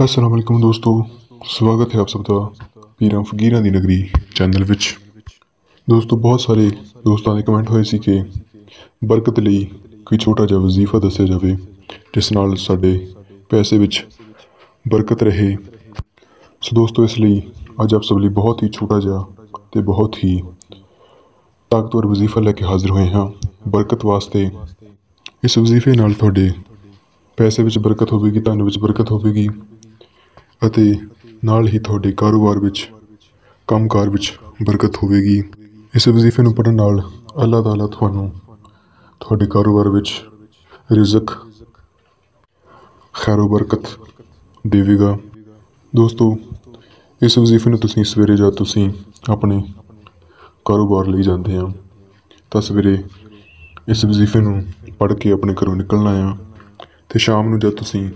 ਅਲੈਕਮ ਦੋਸਤੋ ਸਵਾਗਤ ਹੈ ਆਪ ਸਭ ਦਾ ਪੀਰਾਂ ਫਕੀਰਾਂ ਦੀ ਨਗਰੀ ਚੈਨਲ ਵਿੱਚ ਦੋਸਤੋ ਬਹੁਤ ਸਾਰੇ ਦੋਸਤਾਂ ਨੇ ਕਮੈਂਟ ਹੋਏ ਸੀ ਕਿ ਬਰਕਤ ਲਈ ਕੋਈ ਛੋਟਾ ਜਿਹਾ ਵਜ਼ੀਫਾ ਦੱਸਿਆ ਜਾਵੇ ਜਿਸ ਨਾਲ ਸਾਡੇ ਪੈਸੇ ਵਿੱਚ ਬਰਕਤ ਰਹੇ ਸੋ ਦੋਸਤੋ ਇਸ ਲਈ ਅੱਜ ਆਪ ਸਭ ਲਈ ਬਹੁਤ ਹੀ ਛੋਟਾ ਜਿਹਾ ਤੇ ਬਹੁਤ ਹੀ ਤਾਕਤਵਰ ਵਜ਼ੀਫਾ ਲੈ ਕੇ ਹਾਜ਼ਰ ਹੋਏ ਹਾਂ ਬਰਕਤ ਵਾਸਤੇ ਇਸ ਵਜ਼ੀਫੇ ਨਾਲ ਤੁਹਾਡੇ ਪੈਸੇ ਵਿੱਚ ਬਰਕਤ ਹੋਵੇਗੀ ਤੁਹਾਨੂੰ ਵਿੱਚ ਬਰਕਤ ਹੋਵੇਗੀ ਅਤੇ ਨਾਲ ਹੀ ਤੁਹਾਡੇ ਕਾਰੋਬਾਰ ਵਿੱਚ ਕੰਮਕਾਰ ਵਿੱਚ ਬਰਕਤ ਹੋਵੇਗੀ ਇਸ ਵਜ਼ੀਫੇ ਨੂੰ ਪੜਨ ਨਾਲ ਅੱਲਾਹ ਤਾਲਾ ਤੁਹਾਨੂੰ ਤੁਹਾਡੇ ਕਾਰੋਬਾਰ ਵਿੱਚ ਰਿਜ਼ਕ ਖੈਰ ਬਰਕਤ ਦੇਵੇਗਾ ਦੋਸਤੋ ਇਸ ਵਜ਼ੀਫੇ ਨੂੰ ਤੁਸੀਂ ਸਵੇਰੇ ਜਾਂ ਤੁਸੀਂ ਆਪਣੇ ਕਾਰੋਬਾਰ ਲਈ ਜਾਂਦੇ ਆ ਤਾਂ ਸਵੇਰੇ ਇਸ ਵਜ਼ੀਫੇ ਨੂੰ ਪੜ ਕੇ ਆਪਣੇ ਘਰੋਂ ਨਿਕਲਣਾ ਆ ਤੇ ਸ਼ਾਮ ਨੂੰ ਜਦ ਤੁਸੀਂ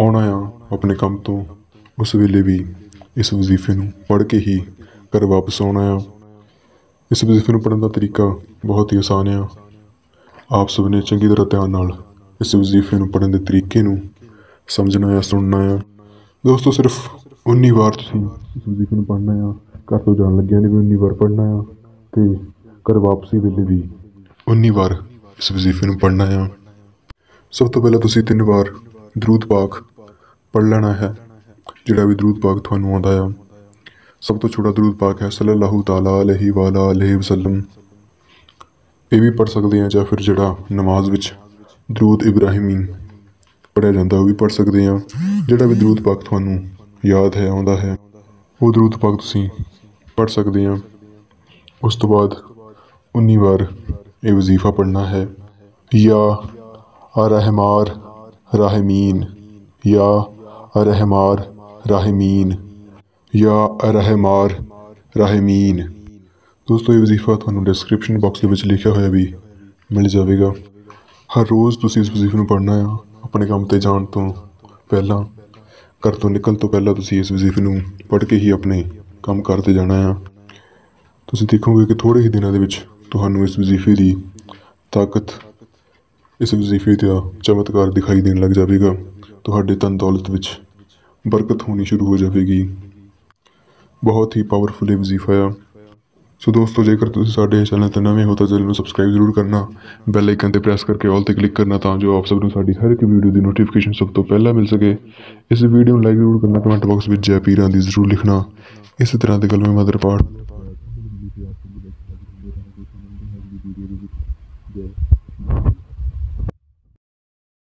ਆਉਣਾ ਆ ਆਪਣੇ ਕੰਮ ਤੋਂ ਉਸ ਵੇਲੇ ਵੀ ਇਸ ਵਜ਼ੀਫੇ ਨੂੰ ਪੜ੍ਹ ਕੇ ਹੀ ਘਰ ਵਾਪਸ ਆਉਣਾ ਆ ਇਸ ਵਜ਼ੀਫੇ ਨੂੰ ਪੜਨ ਦਾ ਤਰੀਕਾ ਬਹੁਤ ਹੀ ਆਸਾਨ ਆ ਆਪ ਸਭ ਨੇ ਚੰਗੀ ਤਰ੍ਹਾਂ ਧਿਆਨ ਨਾਲ ਇਸ ਵਜ਼ੀਫੇ ਨੂੰ ਪੜਨ ਦੇ ਤਰੀਕੇ ਨੂੰ ਸਮਝਣਾ ਆ ਸੁਣਨਾ ਆ ਦੋਸਤੋ ਸਿਰਫ 19 ਵਾਰ ਤੁਸੀਂ ਇਸ ਵਜ਼ੀਫੇ ਨੂੰ ਪੜਨਾ ਆ ਘਰ ਤੋਂ ਜਾਣ ਲੱਗਿਆ ਨੇ ਵੀ 19 ਵਾਰ ਪੜਨਾ ਆ ਤੇ ਘਰ ਵਾਪਸੀ ਵੇਲੇ ਵੀ 19 ਵਾਰ ਇਸ ਵਜ਼ੀਫੇ ਨੂੰ ਪੜਨਾ ਆ ਸਭ ਤੋਂ ਪਹਿਲਾਂ ਤੁਸੀਂ ਤਿੰਨ ਵਾਰ ਦਰੂਦ ਪਾਕ ਪੜ ਲੈਣਾ ਹੈ ਜਿਹੜਾ ਵੀ ਦਰੂਦ ਪਾਕ ਤੁਹਾਨੂੰ ਆਉਂਦਾ ਆ ਸਭ ਤੋਂ ਛੋਟਾ ਦਰੂਦ ਪਾਕ ਹੈ ਸੱਲੱਲਾਹੁ ਤਾਲਾ ਅਲੈਹਿ ਵਾਲਾ ਅਲੈਹਿ ਵਸੱਲਮ ਇਹ ਵੀ ਪੜ ਸਕਦੇ ਆ ਜਾਂ ਫਿਰ ਜਿਹੜਾ ਨਮਾਜ਼ ਵਿੱਚ ਦਰੂਦ ਇਬਰਾਹੀਮੀ ਪੜਿਆ ਜਾਂਦਾ ਉਹ ਵੀ ਪੜ ਸਕਦੇ ਆ ਜਿਹੜਾ ਵੀ ਦਰੂਦ ਪਾਕ ਤੁਹਾਨੂੰ ਯਾਦ ਹੈ ਆਉਂਦਾ ਹੈ ਉਹ ਦਰੂਦ ਪਾਕ ਤੁਸੀਂ ਪੜ ਸਕਦੇ ਆ ਉਸ ਤੋਂ ਬਾਅਦ 19 ਵਾਰ ਇਹ ਵਜ਼ੀਫਾ ਪੜਨਾ ਹੈ ਯਾ ਆ ਰਹਿਮਾਰ राहमीन ਯਾ ਅਰਹਮਾਰ राहमीन ਯਾ ਅਰਹਮਾਰ ਰਾਹਿਮੀਨ ਦੋਸਤੋ ਇਹ ਵਜ਼ੀਫਾ ਤੁਹਾਨੂੰ ਡਿਸਕ੍ਰਿਪਸ਼ਨ ਬਾਕਸ ਦੇ ਵਿੱਚ ਲਿਖਿਆ ਹੋਇਆ ਵੀ ਮਿਲ ਜਾਵੇਗਾ ਹਰ ਰੋਜ਼ ਤੁਸੀਂ ਇਸ ਵਜ਼ੀਫੇ ਨੂੰ ਪੜ੍ਹਨਾ ਹੈ ਆਪਣੇ ਕੰਮ ਤੇ ਜਾਣ ਤੋਂ ਪਹਿਲਾਂ ਘਰ ਤੋਂ ਨਿਕਲਣ ਤੋਂ ਪਹਿਲਾਂ ਤੁਸੀਂ ਇਸ ਵਜ਼ੀਫੇ ਨੂੰ ਪੜ੍ਹ ਕੇ ਹੀ ਆਪਣੇ ਕੰਮ ਕਰਦੇ ਜਾਣਾ ਹੈ ਤੁਸੀਂ ਦੇਖੋਗੇ ਕਿ ਥੋੜੇ ਹੀ ਦਿਨਾਂ ਦੇ ਵਿੱਚ ਤੁਹਾਨੂੰ ਇਸ ਵਜ਼ੀਫੇ ਦੀ ਤਾਕਤ ਇਸ ਵਜ਼ੀਫੇ ਦਾ ਚਮਤਕਾਰ ਦਿਖਾਈ ਦੇਣ ਲੱਗ ਜਾਵੇਗਾ ਤੁਹਾਡੇ ਤਨ ਦੌਲਤ ਵਿੱਚ ਬਰਕਤ ਹੋਣੀ ਸ਼ੁਰੂ ਹੋ ਜਾਵੇਗੀ ਬਹੁਤ ਹੀ ਪਾਵਰਫੁਲ ਇਹ ਵਜ਼ੀਫਾ ਹੈ ਸੋ ਦੋਸਤੋ ਜੇਕਰ ਤੁਸੀਂ ਸਾਡੇ ਚੈਨਲ ਤੇ ਨਵੇਂ ਹੋ ਤਾਂ ਚੈਨਲ ਨੂੰ ਸਬਸਕ੍ਰਾਈਬ ਜ਼ਰੂਰ ਕਰਨਾ ਬੈਲ ਆਈਕਨ ਤੇ ਪ੍ਰੈਸ ਕਰਕੇ ਆਲ ਤੇ ਕਲਿੱਕ ਕਰਨਾ ਤਾਂ ਜੋ ਆਪ ਸਭ ਨੂੰ ਸਾਡੀ ਹਰ ਇੱਕ ਵੀਡੀਓ ਦੀ ਨੋਟੀਫਿਕੇਸ਼ਨ ਸਭ ਤੋਂ ਪਹਿਲਾਂ ਮਿਲ ਸਕੇ ਇਸ ਵੀਡੀਓ ਨੂੰ ਲਾਈਕ ਜ਼ਰੂਰ ਕਰਨਾ ਕਮੈਂਟ ਬਾਕਸ ਵਿੱਚ ਜੈ ਪੀਰਾਂ ਦੀ ਜ਼ਰੂਰ ਲਿਖਣਾ ਇਸੇ ਤਰ੍ਹਾਂ ਦੇ ਕਲਮੇ ਮਦਰ ਪਾਠ